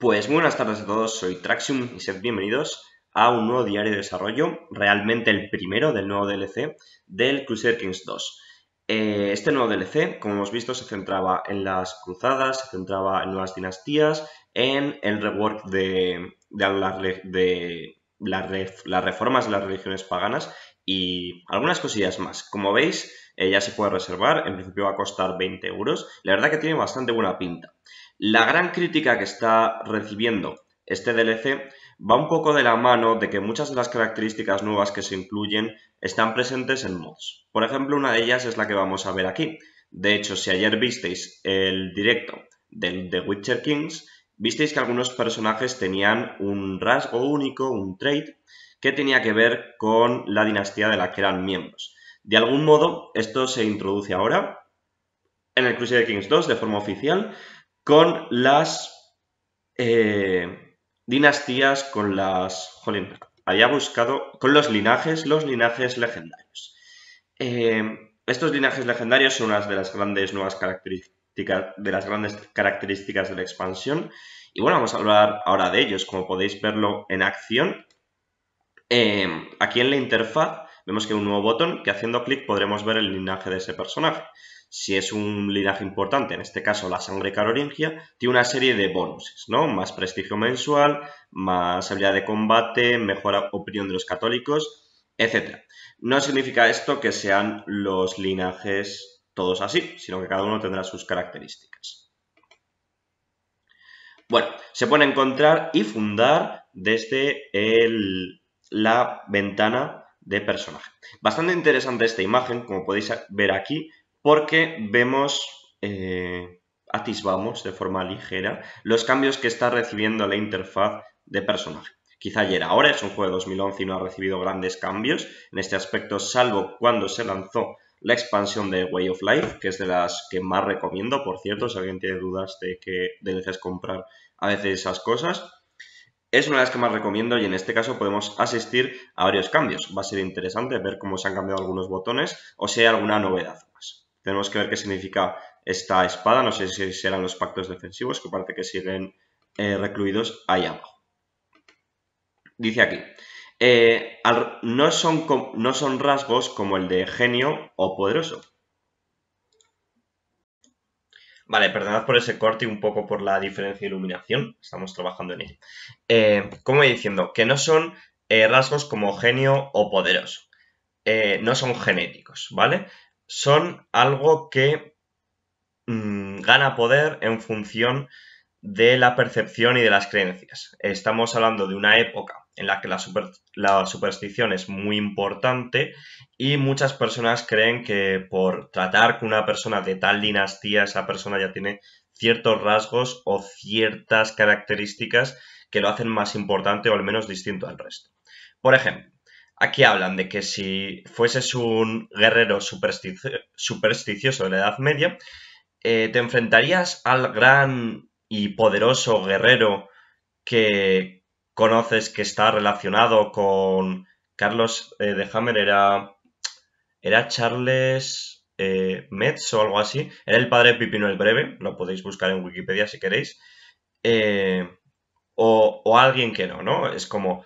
Pues buenas tardes a todos, soy Traxium y sed bienvenidos a un nuevo diario de desarrollo, realmente el primero del nuevo DLC del Crusader Kings 2. Eh, este nuevo DLC, como hemos visto, se centraba en las cruzadas, se centraba en nuevas dinastías, en el rework de, las reformas de las religiones paganas y algunas cosillas más. Como veis, eh, ya se puede reservar, en principio va a costar 20 euros. La verdad que tiene bastante buena pinta. La gran crítica que está recibiendo este DLC va un poco de la mano de que muchas de las características nuevas que se incluyen están presentes en mods. Por ejemplo, una de ellas es la que vamos a ver aquí. De hecho, si ayer visteis el directo de The Witcher Kings, visteis que algunos personajes tenían un rasgo único, un trait, que tenía que ver con la dinastía de la que eran miembros. De algún modo, esto se introduce ahora en el Crusader Kings 2 de forma oficial, con las eh, dinastías, con las... Jolín, había buscado con los linajes, los linajes legendarios. Eh, estos linajes legendarios son una de las grandes nuevas características, de las grandes características de la expansión. Y bueno, vamos a hablar ahora de ellos, como podéis verlo en acción. Eh, aquí en la interfaz vemos que hay un nuevo botón que haciendo clic podremos ver el linaje de ese personaje si es un linaje importante, en este caso la sangre carolingia, tiene una serie de bonuses, ¿no? Más prestigio mensual, más habilidad de combate, mejor opinión de los católicos, etc. No significa esto que sean los linajes todos así, sino que cada uno tendrá sus características. Bueno, se puede encontrar y fundar desde el, la ventana de personaje. Bastante interesante esta imagen, como podéis ver aquí, porque vemos, eh, atisbamos de forma ligera los cambios que está recibiendo la interfaz de personaje. Quizá ayer ahora, es un juego de 2011 y no ha recibido grandes cambios en este aspecto, salvo cuando se lanzó la expansión de Way of Life, que es de las que más recomiendo, por cierto, si alguien tiene dudas de que dejes comprar a veces esas cosas. Es una de las que más recomiendo y en este caso podemos asistir a varios cambios. Va a ser interesante ver cómo se han cambiado algunos botones o si hay alguna novedad más. Tenemos que ver qué significa esta espada, no sé si serán los pactos defensivos, que parece que siguen eh, recluidos ahí abajo. Dice aquí, eh, no, son, rasgos como el de genio o poderoso. Vale, perdonad por ese corte y un poco por la diferencia de iluminación, estamos trabajando en ello. Eh, como diciendo, que no son eh, rasgos como genio o poderoso. no son genéticos, ¿vale? son algo que mm, gana poder en función de la percepción y de las creencias. Estamos hablando de una época en la que la, la, superstición es muy importante y muchas personas creen que por tratar con una persona de tal dinastía, esa persona ya tiene ciertos rasgos o ciertas características que lo hacen más importante o al menos distinto al resto. Por ejemplo, Aquí hablan de que si fueses un guerrero supersticioso de la Edad Media, eh, te enfrentarías al gran y poderoso guerrero que conoces que está relacionado con Carlos eh, de Hammer, era, era Charles eh, Metz o algo así, era el padre de Pipino el Breve, lo podéis buscar en Wikipedia si queréis, o, o alguien que no, ¿no? Es como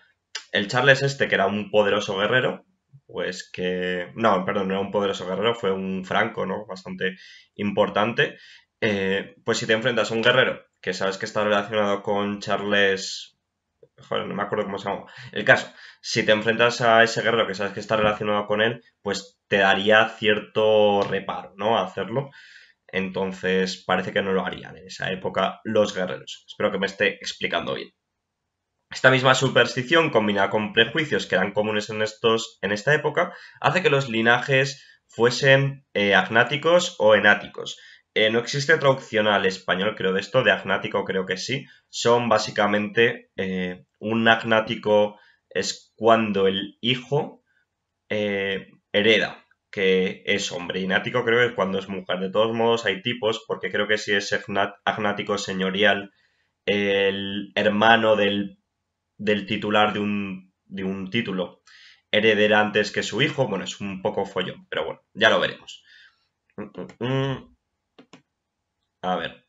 el Charles este, que era un poderoso guerrero, pues que, no, perdón, no era un poderoso guerrero, fue un franco, ¿no? Bastante importante. Eh, pues si te enfrentas a un guerrero que sabes que está relacionado con Charles... Joder, no me acuerdo cómo se llama. El caso, si te enfrentas a ese guerrero que sabes que está relacionado con él, pues te daría cierto reparo, ¿no? hacerlo. Entonces parece que no lo harían en esa época los guerreros. Espero que me esté explicando bien. Esta misma superstición, combinada con prejuicios que eran comunes en, estos, en esta época, hace que los linajes fuesen eh, agnáticos o enáticos. Eh, no existe traducción al español, creo, de esto, de agnático creo que sí. Son básicamente eh, un agnático es cuando el hijo hereda, que es hombre. Y creo que es cuando es mujer. De todos modos hay tipos, porque creo que si es agnático señorial, el hermano del del titular de un, de un título heredera antes que su hijo, bueno, es un poco follón, pero bueno, ya lo veremos. Mm, mm, mm. A ver.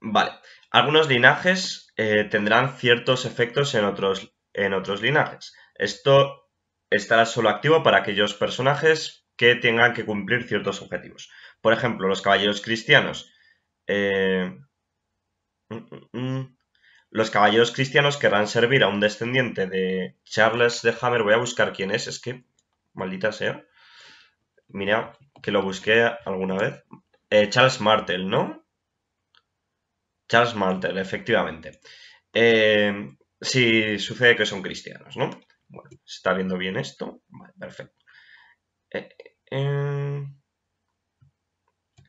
Vale. Algunos linajes eh, tendrán ciertos efectos en otros, en otros linajes. Esto estará solo activo para aquellos personajes que tengan que cumplir ciertos objetivos. Por ejemplo, los caballeros cristianos. Eh... Los caballeros cristianos querrán servir a un descendiente de Charles de Hammer. Voy a buscar quién es, es que, maldita sea. Mira, que lo busqué alguna vez. Eh, Charles Martel, ¿no? Charles Martel, efectivamente. Eh, si sucede que son cristianos, ¿no? Bueno, ¿se está viendo bien esto? Vale, perfecto. Eh,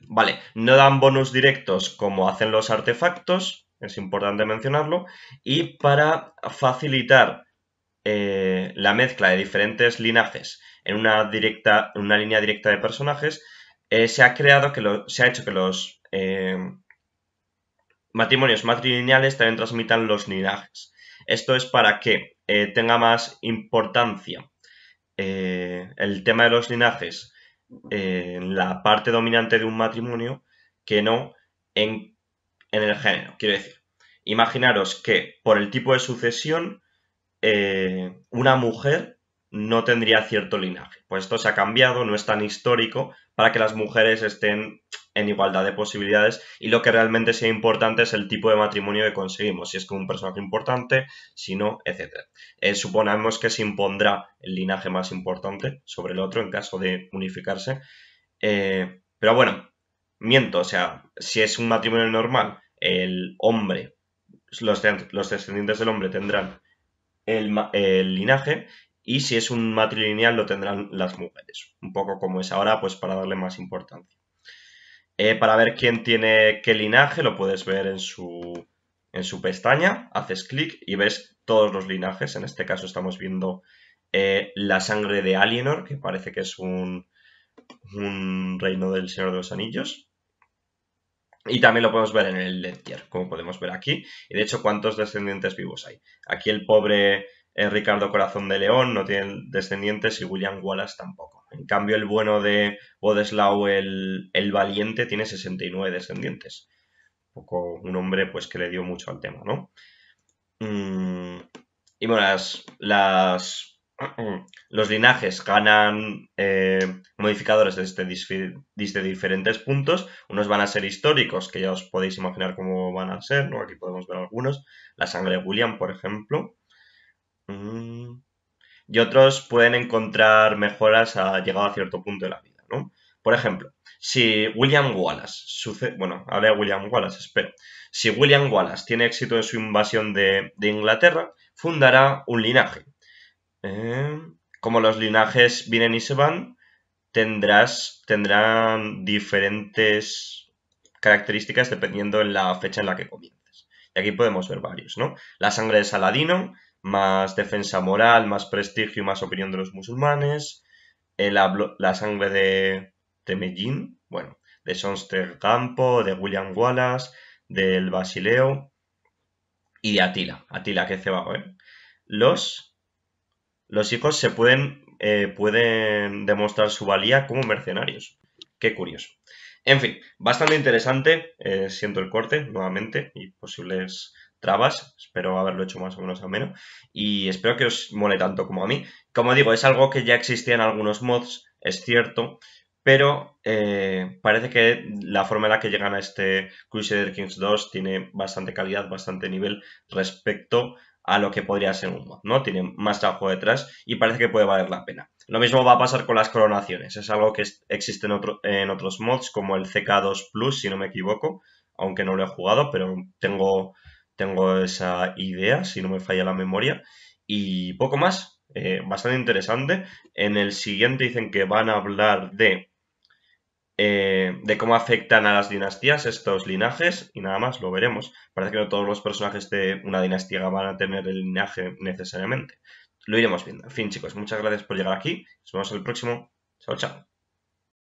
vale, no dan bonus directos como hacen los artefactos, es importante mencionarlo, y para facilitar eh, la mezcla de diferentes linajes en una, directa, una línea directa de personajes, eh, se ha creado que se ha hecho que los eh, matrimonios matrilineales también transmitan los linajes. Esto es para que tenga más importancia el tema de los linajes en la parte dominante de un matrimonio que no en en el género, quiero decir. Imaginaros que por el tipo de sucesión eh, una mujer no tendría cierto linaje. Pues esto se ha cambiado, no es tan histórico, para que las mujeres estén en igualdad de posibilidades y lo que realmente sea importante es el tipo de matrimonio que conseguimos, si es con un personaje importante, si no, etc. Eh, suponemos que se impondrá el linaje más importante sobre el otro en caso de unificarse. Eh, pero bueno, miento, o sea, si es un matrimonio normal, el hombre, los, descendientes del hombre tendrán el, linaje y si es un matrilineal lo tendrán las mujeres, un poco como es ahora, pues para darle más importancia. Eh, para ver quién tiene qué linaje lo puedes ver en su, pestaña, haces clic y ves todos los linajes, en este caso estamos viendo eh, la sangre de Alienor, que parece que es un, un reino del Señor de los Anillos. Y también lo podemos ver en el Ledger, como podemos ver aquí. Y de hecho, ¿cuántos descendientes vivos hay? Aquí el pobre eh, Ricardo Corazón de León no tiene descendientes y William Wallace tampoco. En cambio, el bueno de Bodeslau, el, el Valiente tiene 69 descendientes. Un poco un hombre pues que le dio mucho al tema, ¿no? Mm, y bueno, las, las los linajes ganan eh, modificadores desde, este diferentes puntos. Unos van a ser históricos, que ya os podéis imaginar cómo van a ser, ¿no? Aquí podemos ver algunos. La sangre de William, por ejemplo. Mm. Y otros pueden encontrar mejoras a, llegado a cierto punto de la vida, ¿no? Por ejemplo, si William Wallace sucede. Bueno, hablé de William Wallace, espero. Si William Wallace tiene éxito en su invasión de Inglaterra, fundará un linaje ¿Eh? como los linajes vienen y se van, tendrás, tendrán diferentes características dependiendo en la fecha en la que comiences. Y aquí podemos ver varios, ¿no? La sangre de Saladino, más defensa moral, más prestigio y más opinión de los musulmanes. la, sangre de Temellín, bueno, de Sonster Campo, de William Wallace, del Basileo y de Atila. Atila, que ceba, ¿eh? Los los hijos se pueden, eh, pueden demostrar su valía como mercenarios. Qué curioso. En fin, bastante interesante. Eh, siento el corte nuevamente y posibles trabas. Espero haberlo hecho más o menos al menos. Y espero que os mole tanto como a mí. Como digo, es algo que ya existía en algunos mods, es cierto. Pero eh, parece que la forma en la que llegan a este Crusader Kings 2 tiene bastante calidad, bastante nivel respecto a lo que podría ser un mod, ¿no? Tiene más trabajo detrás y parece que puede valer la pena. Lo mismo va a pasar con las coronaciones. es algo que existe en, otros mods como el CK2 Plus, si no me equivoco, aunque no lo he jugado, pero tengo, tengo esa idea, si no me falla la memoria, y poco más, eh, bastante interesante. En el siguiente dicen que van a hablar de eh, de cómo afectan a las dinastías estos linajes y nada más, lo veremos. Parece que no todos los personajes de una dinastía van a tener el linaje necesariamente. Lo iremos viendo. En fin, chicos, muchas gracias por llegar aquí. Nos vemos en el próximo. Chao, chao.